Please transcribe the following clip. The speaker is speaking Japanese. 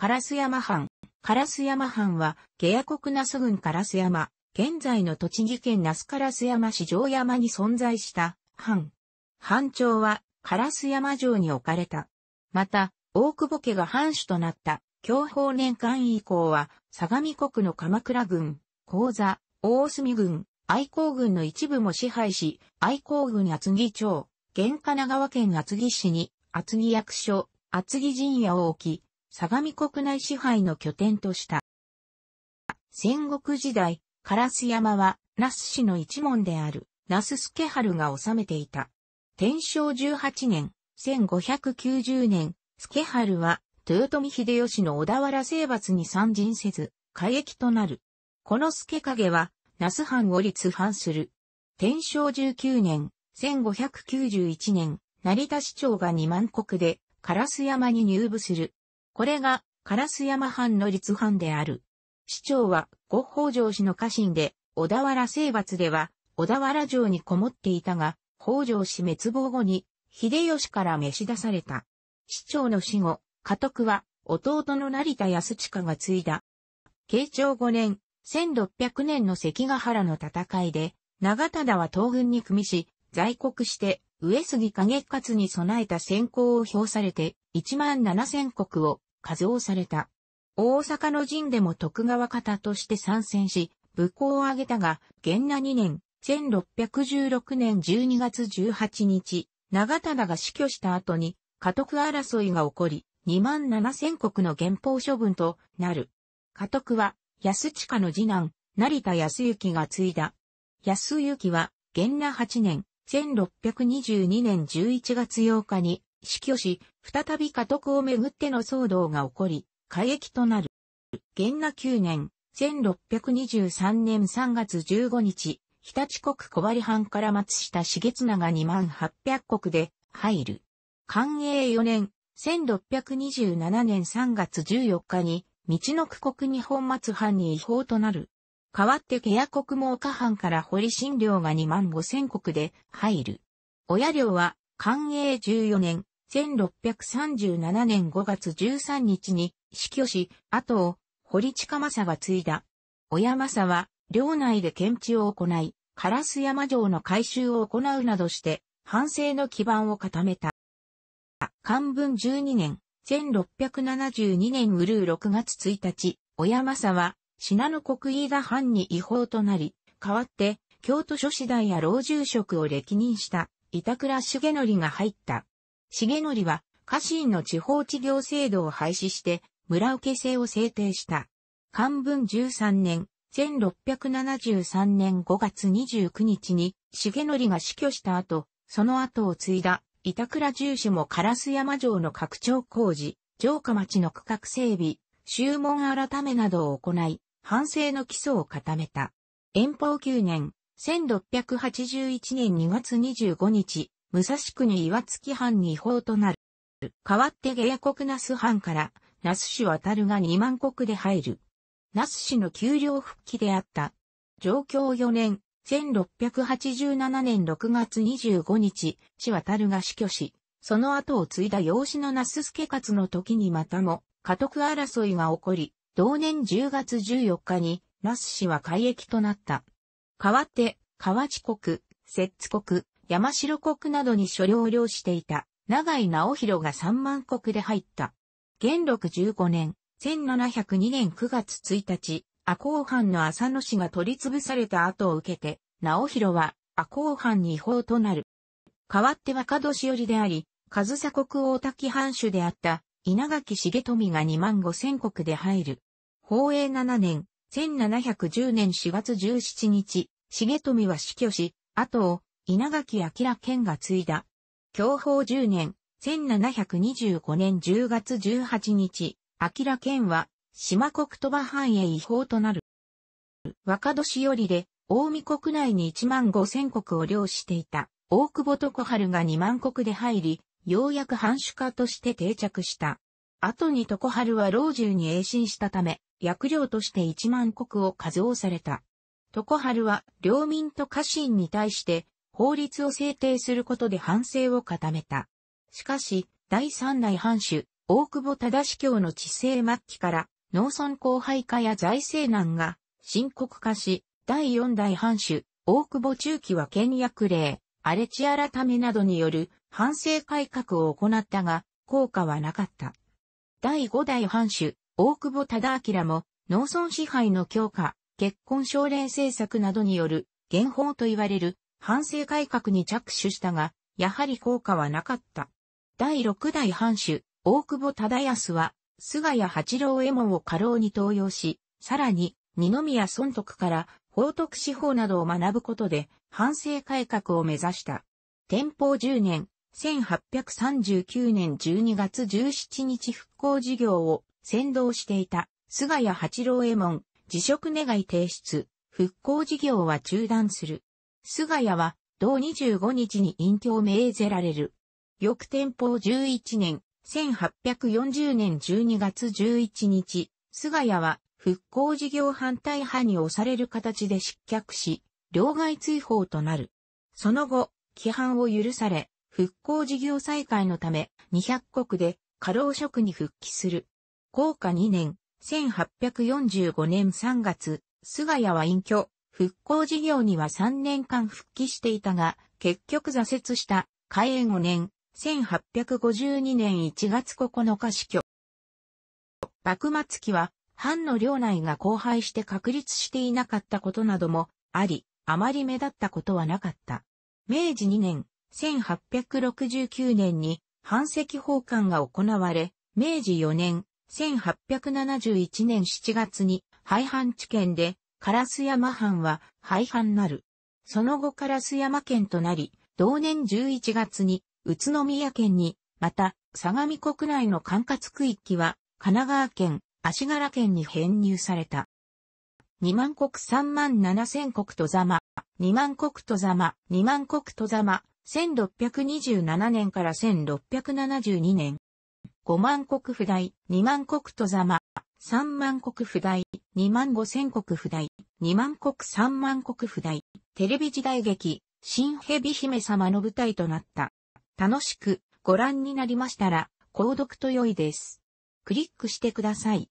烏山藩。烏山藩は、下野国那須郡烏山、現在の栃木県那須烏山市城山に存在した藩。藩長は、烏山城に置かれた。また、大久保家が藩主となった、享保年間以降は、相模国の鎌倉軍、高座、大隅軍、愛工軍の一部も支配し、愛工軍厚木町、現神奈川県厚木市に、厚木役所、厚木陣屋を置き、相模国内支配の拠点とした。戦国時代、烏山は、那須市の一門である、那須助春が治めていた。天正18年、1590年、助春は、豊臣秀吉の小田原征伐に参陣せず、海役となる。この助影は、那須藩を立藩する。天正19年、1591年、成田市長が二万国で、烏山に入部する。これがカラス山藩の立藩である。市長はご北条氏の家臣で、小田原征伐では小田原城にこもっていたが、北条氏滅亡後に秀吉から召し出された。市長の死後、家督は弟の成田康親が継いだ。慶長5年、1600年の関ヶ原の戦いで、長忠は東軍に組みし、在国して、上杉景勝に備えた先行を表されて、1万7 0国を加増された。大阪の陣でも徳川方として参戦し、武功を挙げたが、元那2年、1616年12月18日、長忠が死去した後に、家督争いが起こり、2万7千国の減法処分となる。家督は、安下の次男、成田安行が継いだ。安行は、元那8年、1622年11月8日に、死去し、再び家督をめぐっての騒動が起こり、過激となる。元那9年、1623年3月15日、日立国小針藩から松下重綱が2万800国で入る。寛永4年、1627年3月14日に、道の区国日本松藩に違法となる。代わってケア国も岡藩から堀新領が2万5千国で入る。親領は、寛永14年、1637年5月13日に死去し、後を堀近政が継いだ。小山政は、領内で検知を行い、カラス山城の改修を行うなどして、反省の基盤を固めた。漢文12年、1672年ウルー6月1日、小山政は、信濃国飯田藩に違法となり、代わって、京都諸子大や老住職を歴任した、板倉重則が入った。重則は家臣の地方治療制度を廃止して村受け制を制定した。漢文13年、1673年5月29日に重則が死去した後、その後を継いだ板倉住所も烏山城の拡張工事、城下町の区画整備、修門改めなどを行い、反省の基礎を固めた。延宝9年、1681年2月25日、武蔵国岩月藩に違法となる。代わって下野国那須藩から、那須市渡るが二万国で入る。那須市の丘陵復帰であった。上京4年、1687年6月25日、市渡るが死去し、その後を継いだ養子の那須助勝の時にまたも、家督争いが起こり、同年10月14日に、那須市は海役となった。代わって、河内国、摂津国、山城国などに所領領していた、長井直弘が三万国で入った。元禄15年、1702年9月1日、赤穂藩の浅野氏が取り潰された後を受けて、直弘は赤穂藩に違法となる。代わって若年寄りであり、上佐国大滝藩主であった稲垣重富が2万5千国で入る。宝永7年、1710年4月17日、重富は死去し、後を稲垣明県が継いだ。享保10年、1725年10月18日、明県は、島国鳥羽藩へ違法となる。若年寄りで、大見国内に1万5千国を領していた、大久保徳春が2万国で入り、ようやく藩主家として定着した。後に徳春は老中に栄進したため、役領として1万国を数をされた。徳春は領民と家臣に対して法律を制定することで反省を固めた。しかし、第三代藩主、大久保忠司教の治世末期から、農村荒廃化や財政難が深刻化し、第四代藩主、大久保中期は倹約令、荒れ地改めなどによる反省改革を行ったが、効果はなかった。第五代藩主、大久保忠明も、農村支配の強化、結婚奨励政策などによる、現法と言われる反省改革に着手したが、やはり効果はなかった。第6代藩主、大久保忠康は、菅谷八郎右衛門を過労に登用し、さらに、二宮尊徳から、法徳司法などを学ぶことで、反省改革を目指した。天保10年、1839年12月17日復興事業を先導していた、菅谷八郎右衛門、辞職願提出、復興事業は中断する。菅谷は、同25日に隠居を命ぜられる。翌天保11年、1840年12月11日、菅谷は復興事業反対派に押される形で失脚し、両外追放となる。その後、規範を許され、復興事業再開のため、200国で過労職に復帰する。高下2年、1845年3月、菅谷は隠居、復興事業には3年間復帰していたが、結局挫折した、開園5年、1852年1月9日死去。幕末期は、藩の領内が荒廃して確立していなかったことなどもあり、あまり目立ったことはなかった。明治2年、1869年に藩籍奉還が行われ、明治4年、1871年7月に廃藩地県でカラス山藩は廃藩なる。その後カラス山県となり、同年11月に宇都宮県に、また、相模国内の管轄区域は、神奈川県、足柄県に編入された。二万国三万七千国とざま、二万国とざま、二万国とざま、1627年から1672年。五万国不代、二万国とざま、三万国不代、二万五千国不代、2万国3万国不代、テレビ時代劇、新蛇姫様の舞台となった。楽しくご覧になりましたら、購読と良いです。クリックしてください。